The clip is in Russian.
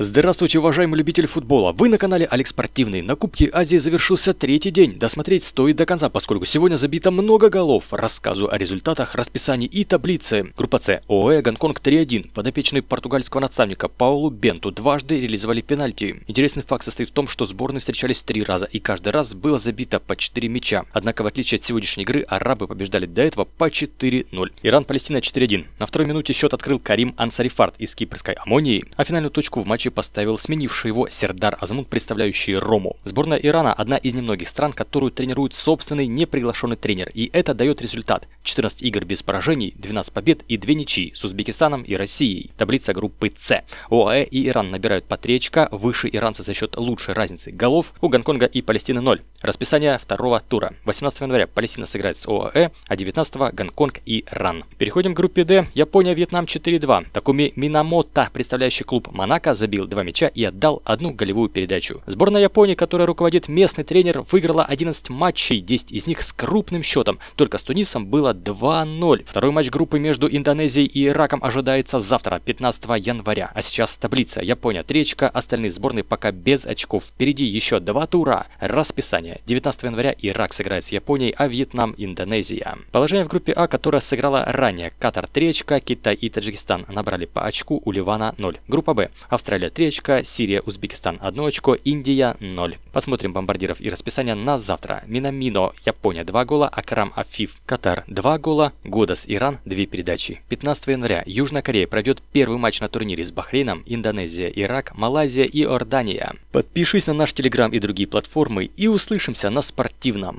Здравствуйте, уважаемый любитель футбола! Вы на канале Алекс Спортивный. На Кубке Азии завершился третий день. Досмотреть стоит до конца, поскольку сегодня забито много голов. Рассказываю о результатах, расписании и таблице. Группа С. ОЭ Гонконг 3-1. Подопечные португальского наставника Паулу Бенту дважды реализовали пенальти. Интересный факт состоит в том, что сборные встречались три раза, и каждый раз было забито по 4 мяча. Однако, в отличие от сегодняшней игры, арабы побеждали до этого по 4-0. Иран-Палестина 4-1. На второй минуте счет открыл Карим Ансарифард из кипрской Амонии, а финальную точку в матче задачи поставил сменивший его Сердар азмун представляющий Рому. Сборная Ирана – одна из немногих стран, которую тренирует собственный неприглашенный тренер, и это дает результат. 14 игр без поражений, 12 побед и 2 ничьи с Узбекистаном и Россией. Таблица группы С. ОАЭ и Иран набирают по 3 очка, выше иранцы за счет лучшей разницы голов, у Гонконга и Палестины 0. Расписание второго тура. 18 января Палестина сыграет с ОАЭ, а 19 Гонконг и Иран. Переходим к группе Д. Япония, Вьетнам 4-2. Такуми Минамото, представляющий клуб Монако, забил забил два мяча и отдал одну голевую передачу. Сборная Японии, которая руководит местный тренер, выиграла 11 матчей, 10 из них с крупным счетом. Только с Тунисом было 2-0. Второй матч группы между Индонезией и Ираком ожидается завтра, 15 января. А сейчас таблица. Япония тречка, остальные сборные пока без очков. Впереди еще два тура. Расписание. 19 января Ирак сыграет с Японией, а Вьетнам – Индонезия. Положение в группе А, которая сыграла ранее. Катар тречка, Китай и Таджикистан набрали по очку, у Ливана 0. Группа Б. Австралия Италия 3 очка, Сирия, Узбекистан 1 очко, Индия 0. Посмотрим бомбардиров и расписание на завтра. Минамино, Япония 2 гола, Акрам Афиф, Катар 2 гола, Годас, Иран 2 передачи. 15 января Южная Корея пройдет первый матч на турнире с Бахрейном, Индонезия, Ирак, Малайзия и Ордания Подпишись на наш телеграм и другие платформы и услышимся на спортивном.